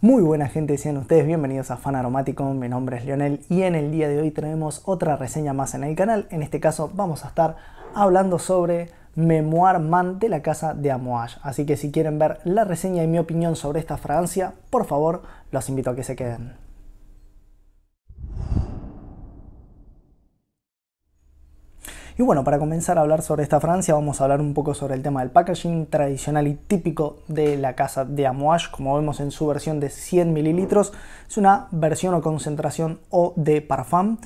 Muy buena gente, sean ustedes bienvenidos a Fan Aromático, mi nombre es Lionel y en el día de hoy tenemos otra reseña más en el canal, en este caso vamos a estar hablando sobre Memoir Man de la casa de Amouage, así que si quieren ver la reseña y mi opinión sobre esta fragancia, por favor los invito a que se queden. Y bueno, para comenzar a hablar sobre esta Francia, vamos a hablar un poco sobre el tema del packaging tradicional y típico de la casa de Amouage, como vemos en su versión de 100 ml Es una versión o concentración o de parfum.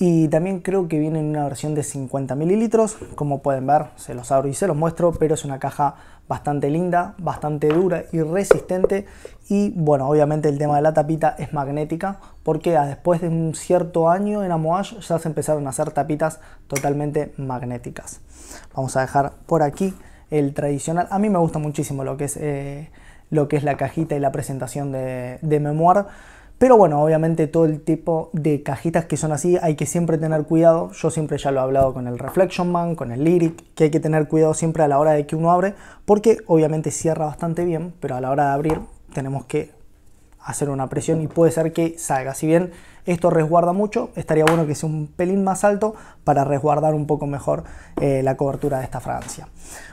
Y también creo que viene en una versión de 50 ml Como pueden ver, se los abro y se los muestro, pero es una caja bastante linda, bastante dura y resistente. Y bueno, obviamente el tema de la tapita es magnética, porque después de un cierto año en AmoAge ya se empezaron a hacer tapitas totalmente magnéticas. Vamos a dejar por aquí el tradicional. A mí me gusta muchísimo lo que es, eh, lo que es la cajita y la presentación de, de Memoir. Pero bueno, obviamente todo el tipo de cajitas que son así hay que siempre tener cuidado. Yo siempre ya lo he hablado con el Reflection Man, con el Lyric, que hay que tener cuidado siempre a la hora de que uno abre, porque obviamente cierra bastante bien, pero a la hora de abrir tenemos que hacer una presión y puede ser que salga. Si bien esto resguarda mucho, estaría bueno que sea un pelín más alto para resguardar un poco mejor eh, la cobertura de esta fragancia.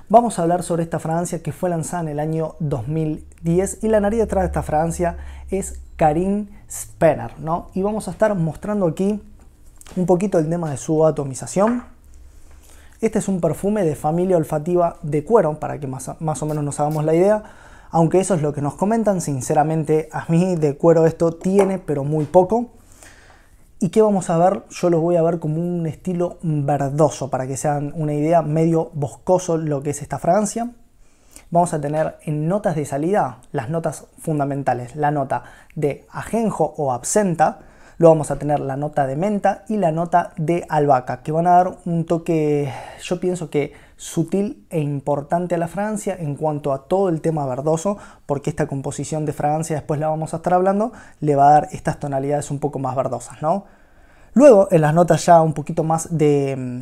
Vamos a hablar sobre esta fragancia que fue lanzada en el año 2010 y la nariz detrás de esta fragancia es Karin Spener, ¿no? Y vamos a estar mostrando aquí un poquito el tema de su atomización. Este es un perfume de familia olfativa de cuero, para que más, o menos nos hagamos la idea. Aunque eso es lo que nos comentan, sinceramente a mí de cuero esto tiene, pero muy poco. ¿Y qué vamos a ver? Yo lo voy a ver como un estilo verdoso, para que sean una idea medio boscoso lo que es esta fragancia vamos a tener en notas de salida las notas fundamentales, la nota de ajenjo o absenta, luego vamos a tener la nota de menta y la nota de albahaca, que van a dar un toque, yo pienso que sutil e importante a la fragancia en cuanto a todo el tema verdoso, porque esta composición de fragancia, después la vamos a estar hablando, le va a dar estas tonalidades un poco más verdosas, ¿no? Luego, en las notas ya un poquito más de, mm,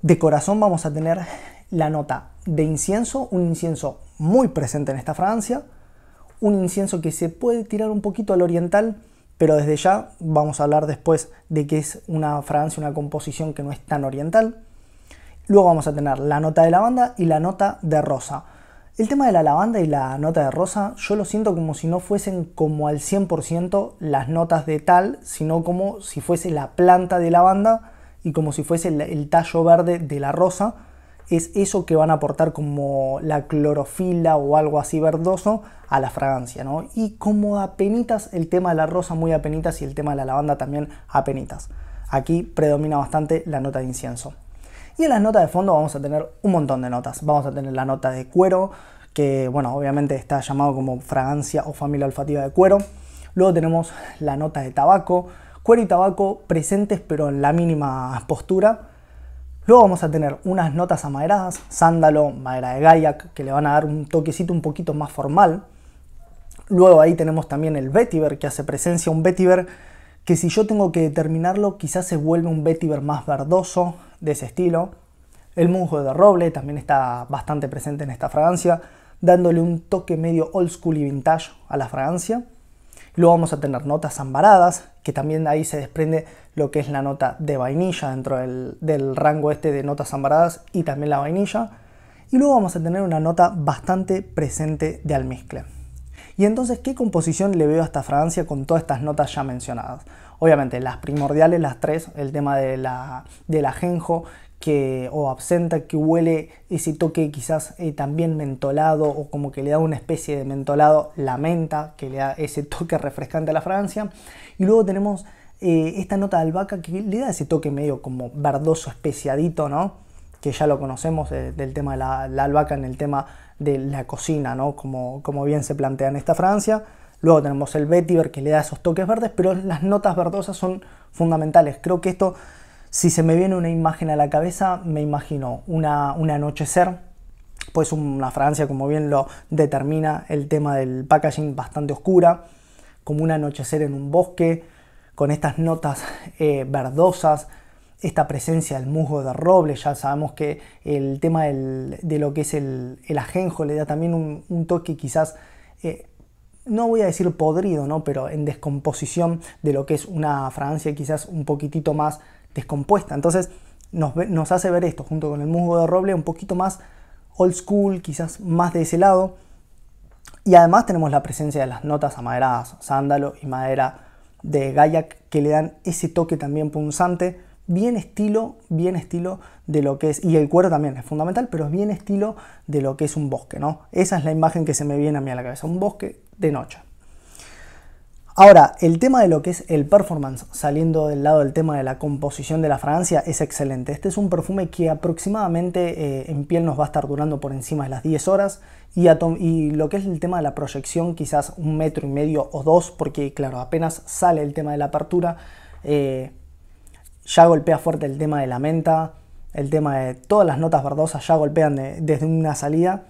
de corazón, vamos a tener la nota de incienso, un incienso muy presente en esta fragancia, un incienso que se puede tirar un poquito al oriental, pero desde ya vamos a hablar después de que es una fragancia, una composición que no es tan oriental. Luego vamos a tener la nota de lavanda y la nota de rosa. El tema de la lavanda y la nota de rosa, yo lo siento como si no fuesen como al 100% las notas de tal, sino como si fuese la planta de lavanda y como si fuese el tallo verde de la rosa es eso que van a aportar como la clorofila o algo así verdoso a la fragancia, ¿no? Y como apenitas el tema de la rosa muy apenitas y el tema de la lavanda también apenitas. Aquí predomina bastante la nota de incienso. Y en las notas de fondo vamos a tener un montón de notas. Vamos a tener la nota de cuero, que bueno, obviamente está llamado como fragancia o familia olfativa de cuero. Luego tenemos la nota de tabaco, cuero y tabaco presentes pero en la mínima postura Luego vamos a tener unas notas amaderadas, sándalo, madera de Gayak, que le van a dar un toquecito un poquito más formal. Luego ahí tenemos también el vetiver, que hace presencia un vetiver que si yo tengo que determinarlo, quizás se vuelve un vetiver más verdoso, de ese estilo. El musgo de roble también está bastante presente en esta fragancia, dándole un toque medio old school y vintage a la fragancia. Luego vamos a tener notas ambaradas, que también ahí se desprende lo que es la nota de vainilla dentro del, rango este de notas ambaradas y también la vainilla. Y luego vamos a tener una nota bastante presente de almizcle. Y entonces, ¿qué composición le veo a esta fragancia con todas estas notas ya mencionadas? Obviamente, las primordiales, las tres, el tema de la, de la genjo, que, o absenta que huele ese toque quizás eh, también mentolado o como que le da una especie de mentolado, la menta, que le da ese toque refrescante a la Francia. Y luego tenemos eh, esta nota de albahaca que le da ese toque medio como verdoso, especiadito, ¿no? Que ya lo conocemos eh, del tema de la, albahaca en el tema de la cocina, ¿no? Como, como bien se plantea en esta Francia. Luego tenemos el vetiver que le da esos toques verdes, pero las notas verdosas son fundamentales. Creo que esto si se me viene una imagen a la cabeza, me imagino un anochecer, pues una Francia como bien lo determina el tema del packaging, bastante oscura, como un anochecer en un bosque, con estas notas eh, verdosas, esta presencia del musgo de roble, ya sabemos que el tema de lo que es el, ajenjo le da también un, toque quizás, eh, no voy a decir podrido, ¿no? pero en descomposición de lo que es una Francia quizás un poquitito más descompuesta. Entonces nos, hace ver esto junto con el musgo de roble un poquito más old school, quizás más de ese lado. Y además tenemos la presencia de las notas amaderadas, sándalo y madera de Gayak que le dan ese toque también punzante, bien estilo, bien estilo de lo que es, y el cuero también es fundamental, pero es bien estilo de lo que es un bosque, ¿no? Esa es la imagen que se me viene a mí a la cabeza, un bosque de noche. Ahora, el tema de lo que es el performance, saliendo del lado del tema de la composición de la fragancia, es excelente. Este es un perfume que aproximadamente eh, en piel nos va a estar durando por encima de las 10 horas y, lo que es el tema de la proyección, quizás un metro y medio o dos, porque claro, apenas sale el tema de la apertura, eh, ya golpea fuerte el tema de la menta, el tema de todas las notas verdosas ya golpean desde una salida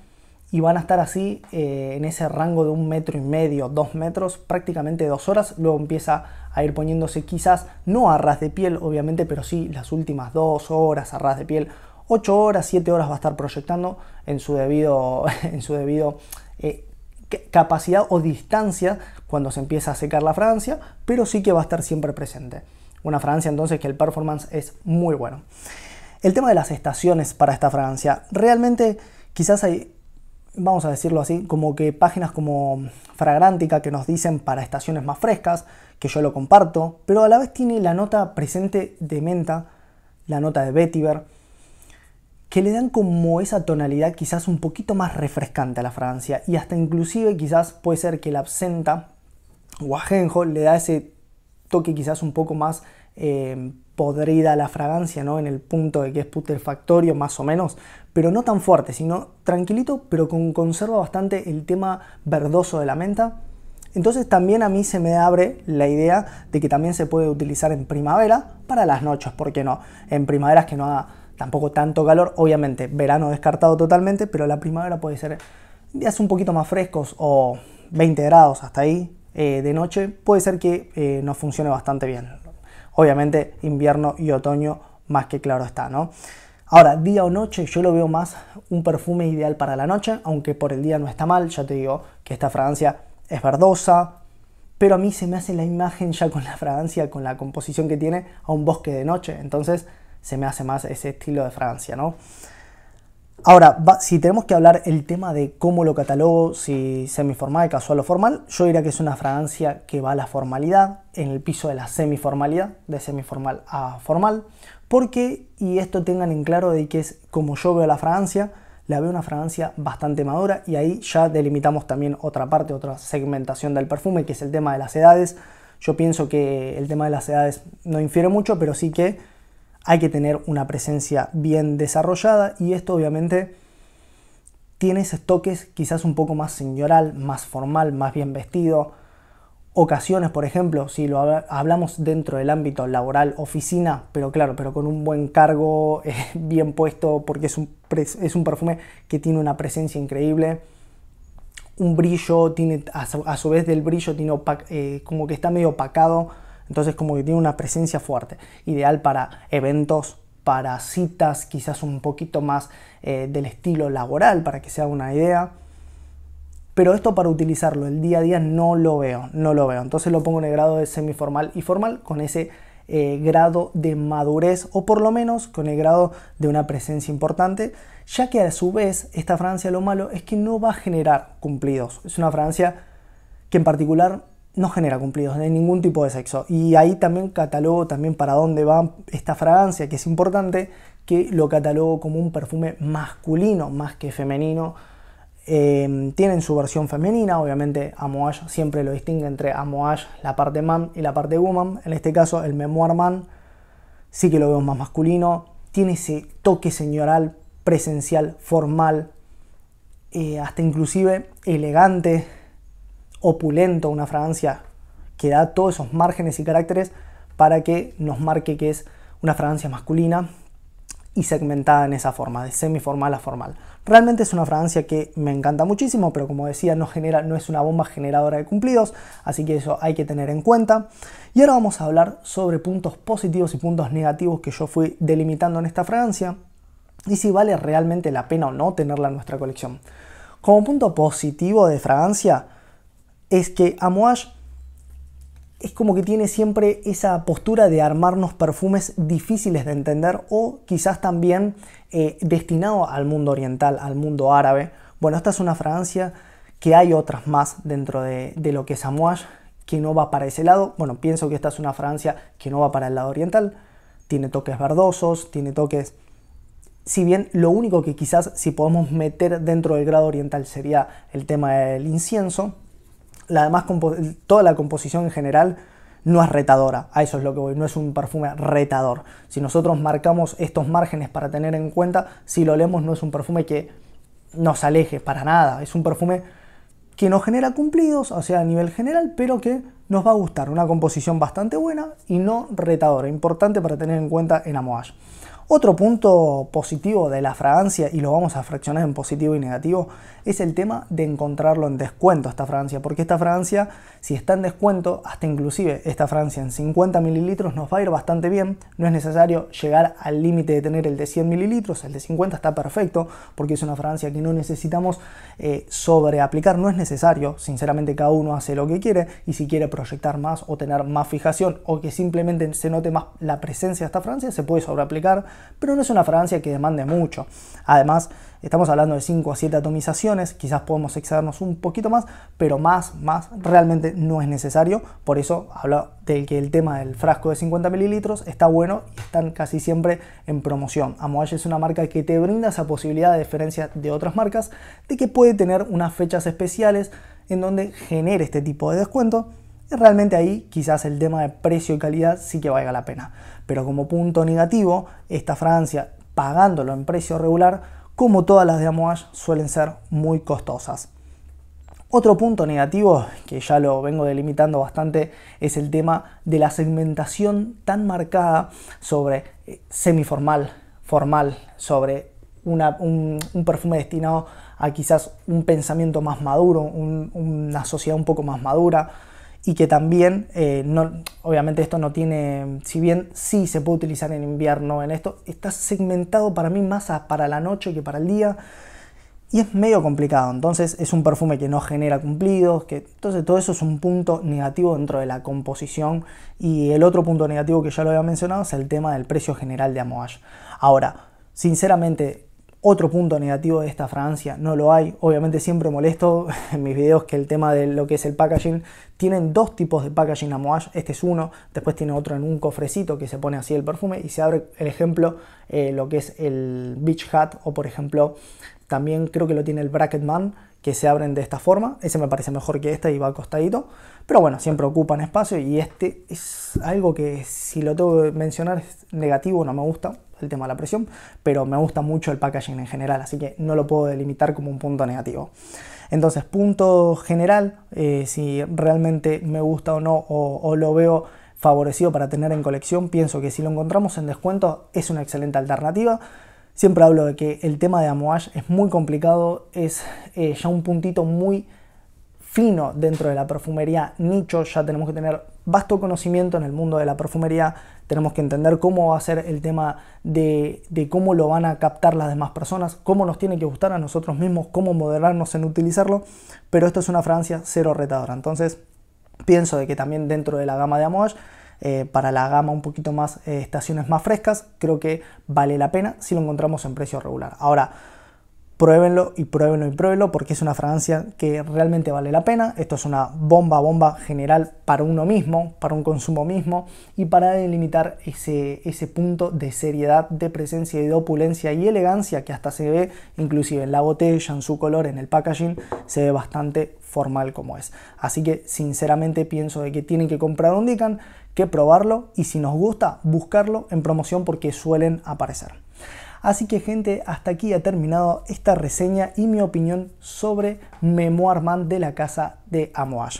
y van a estar así eh, en ese rango de un metro y medio, dos metros, prácticamente dos horas. Luego empieza a ir poniéndose quizás no a ras de piel, obviamente, pero sí las últimas dos horas a ras de piel. Ocho horas, siete horas va a estar proyectando en su debido, en su debido eh, capacidad o distancia cuando se empieza a secar la fragancia, pero sí que va a estar siempre presente. Una fragancia entonces que el performance es muy bueno. El tema de las estaciones para esta fragancia, realmente quizás hay vamos a decirlo así, como que páginas como Fragrántica que nos dicen para estaciones más frescas, que yo lo comparto, pero a la vez tiene la nota presente de menta, la nota de vetiver, que le dan como esa tonalidad quizás un poquito más refrescante a la fragancia y hasta inclusive quizás puede ser que la absenta o ajenjo le da ese toque quizás un poco más eh, podrida la fragancia, ¿no? En el punto de que es putrefactorio, más o menos, pero no tan fuerte, sino tranquilito, pero con conserva bastante el tema verdoso de la menta. Entonces también a mí se me abre la idea de que también se puede utilizar en primavera para las noches, ¿por qué no? En primaveras que no haga tampoco tanto calor, obviamente, verano descartado totalmente, pero la primavera puede ser días un poquito más frescos o 20 grados hasta ahí eh, de noche, puede ser que eh, no funcione bastante bien obviamente invierno y otoño más que claro está, ¿no? Ahora, día o noche, yo lo veo más un perfume ideal para la noche, aunque por el día no está mal, ya te digo que esta fragancia es verdosa, pero a mí se me hace la imagen ya con la fragancia, con la composición que tiene a un bosque de noche, entonces se me hace más ese estilo de fragancia, ¿no? Ahora, si tenemos que hablar el tema de cómo lo catalogo, si semiformal, casual o formal, yo diría que es una fragancia que va a la formalidad, en el piso de la semiformalidad, de semiformal a formal, porque, y esto tengan en claro de que es como yo veo la fragancia, la veo una fragancia bastante madura y ahí ya delimitamos también otra parte, otra segmentación del perfume, que es el tema de las edades. Yo pienso que el tema de las edades no infiere mucho, pero sí que hay que tener una presencia bien desarrollada y esto obviamente tiene esos toques quizás un poco más señoral, más formal, más bien vestido. Ocasiones, por ejemplo, si lo hablamos dentro del ámbito laboral, oficina, pero claro, pero con un buen cargo, eh, bien puesto, porque es un, es un perfume que tiene una presencia increíble un brillo, tiene a su, vez del brillo tiene eh, como que está medio opacado entonces como que tiene una presencia fuerte, ideal para eventos, para citas, quizás un poquito más eh, del estilo laboral, para que sea una idea. Pero esto para utilizarlo el día a día no lo veo, no lo veo. Entonces lo pongo en el grado de formal y formal con ese eh, grado de madurez o por lo menos con el grado de una presencia importante, ya que a su vez esta Francia lo malo es que no va a generar cumplidos. Es una Francia que en particular no genera cumplidos de ningún tipo de sexo. Y ahí también catalogo también para dónde va esta fragancia, que es importante, que lo catalogo como un perfume masculino más que femenino. Eh, tienen su versión femenina, obviamente Amouage siempre lo distingue entre Amouage, la parte man y la parte woman. En este caso, el Memoir Man sí que lo vemos más masculino. Tiene ese toque señoral, presencial, formal, eh, hasta inclusive elegante opulento, una fragancia que da todos esos márgenes y caracteres para que nos marque que es una fragancia masculina y segmentada en esa forma, de semiformal a formal. Realmente es una fragancia que me encanta muchísimo, pero como decía, no, genera, no es una bomba generadora de cumplidos, así que eso hay que tener en cuenta. Y ahora vamos a hablar sobre puntos positivos y puntos negativos que yo fui delimitando en esta fragancia y si vale realmente la pena o no tenerla en nuestra colección. Como punto positivo de fragancia, es que Amouage es como que tiene siempre esa postura de armarnos perfumes difíciles de entender o quizás también eh, destinado al mundo oriental, al mundo árabe. Bueno, esta es una fragancia que hay otras más dentro de, de lo que es Amouage que no va para ese lado. Bueno, pienso que esta es una fragancia que no va para el lado oriental. Tiene toques verdosos, tiene toques... Si bien lo único que quizás si podemos meter dentro del grado oriental sería el tema del incienso, la demás toda la composición en general no es retadora, a eso es lo que voy, no es un perfume retador. Si nosotros marcamos estos márgenes para tener en cuenta, si lo leemos no es un perfume que nos aleje para nada, es un perfume que nos genera cumplidos, o sea, a nivel general, pero que nos va a gustar, una composición bastante buena y no retadora, importante para tener en cuenta en Amouage. Otro punto positivo de la fragancia, y lo vamos a fraccionar en positivo y negativo, es el tema de encontrarlo en descuento esta fragancia, porque esta fragancia, si está en descuento, hasta inclusive esta fragancia en 50 mililitros nos va a ir bastante bien, no es necesario llegar al límite de tener el de 100 mililitros, el de 50 está perfecto, porque es una fragancia que no necesitamos eh, sobre aplicar no es necesario, sinceramente cada uno hace lo que quiere, y si quiere proyectar más o tener más fijación, o que simplemente se note más la presencia de esta fragancia, se puede sobreaplicar, pero no es una fragancia que demande mucho. Además, estamos hablando de 5 a 7 atomizaciones, quizás podemos excedernos un poquito más, pero más, más realmente no es necesario. Por eso hablo del que el tema del frasco de 50 mililitros está bueno y están casi siempre en promoción. Amouage es una marca que te brinda esa posibilidad, a diferencia de otras marcas, de que puede tener unas fechas especiales en donde genere este tipo de descuento realmente ahí quizás el tema de precio y calidad sí que valga la pena. Pero como punto negativo, esta Francia pagándolo en precio regular, como todas las de Amouage, suelen ser muy costosas. Otro punto negativo, que ya lo vengo delimitando bastante, es el tema de la segmentación tan marcada sobre eh, semiformal, formal, sobre un, perfume destinado a quizás un pensamiento más maduro, una sociedad un poco más madura, y que también, eh, no, obviamente esto no tiene, si bien sí se puede utilizar en invierno en esto, está segmentado para mí más para la noche que para el día y es medio complicado, entonces es un perfume que no genera cumplidos, que entonces todo eso es un punto negativo dentro de la composición y el otro punto negativo que ya lo había mencionado es el tema del precio general de Amouage. Ahora, sinceramente, otro punto negativo de esta fragancia, no lo hay. Obviamente siempre molesto en mis videos que el tema de lo que es el packaging. Tienen dos tipos de packaging Amouage, este es uno, después tiene otro en un cofrecito que se pone así el perfume y se abre el ejemplo, eh, lo que es el Beach Hat o por ejemplo también creo que lo tiene el Bracket Man, que se abren de esta forma. Ese me parece mejor que este y va acostadito. Pero bueno, siempre ocupan espacio y este es algo que si lo tengo que mencionar es negativo, no me gusta el tema de la presión, pero me gusta mucho el packaging en general, así que no lo puedo delimitar como un punto negativo. Entonces, punto general, eh, si realmente me gusta o no, o, lo veo favorecido para tener en colección, pienso que si lo encontramos en descuento es una excelente alternativa. Siempre hablo de que el tema de Amouage es muy complicado, es eh, ya un puntito muy fino dentro de la perfumería nicho, ya tenemos que tener vasto conocimiento en el mundo de la perfumería tenemos que entender cómo va a ser el tema de, cómo lo van a captar las demás personas, cómo nos tiene que gustar a nosotros mismos, cómo moderarnos en utilizarlo, pero esto es una Francia cero retadora. Entonces, pienso de que también dentro de la gama de Amouage, eh, para la gama un poquito más, eh, estaciones más frescas, creo que vale la pena si lo encontramos en precio regular. Ahora, pruébenlo y pruébenlo y pruébenlo porque es una fragancia que realmente vale la pena. Esto es una bomba, bomba general para uno mismo, para un consumo mismo y para delimitar ese, ese punto de seriedad, de presencia y de opulencia y elegancia que hasta se ve inclusive en la botella, en su color, en el packaging, se ve bastante formal como es. Así que sinceramente pienso que tienen que comprar un Dican, que probarlo y si nos gusta buscarlo en promoción porque suelen aparecer. Así que gente, hasta aquí ha terminado esta reseña y mi opinión sobre Memoir Man de la casa de Amoy.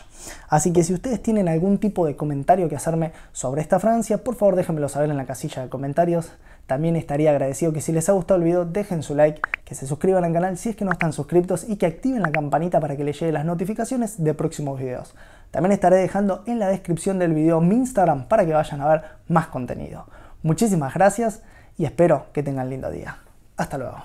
Así que si ustedes tienen algún tipo de comentario que hacerme sobre esta Francia, por favor déjenmelo saber en la casilla de comentarios. También estaría agradecido que si les ha gustado el video dejen su like, que se suscriban al canal si es que no están suscriptos y que activen la campanita para que les lleguen las notificaciones de próximos videos. También estaré dejando en la descripción del video mi Instagram para que vayan a ver más contenido. Muchísimas gracias y espero que tengan lindo día. Hasta luego.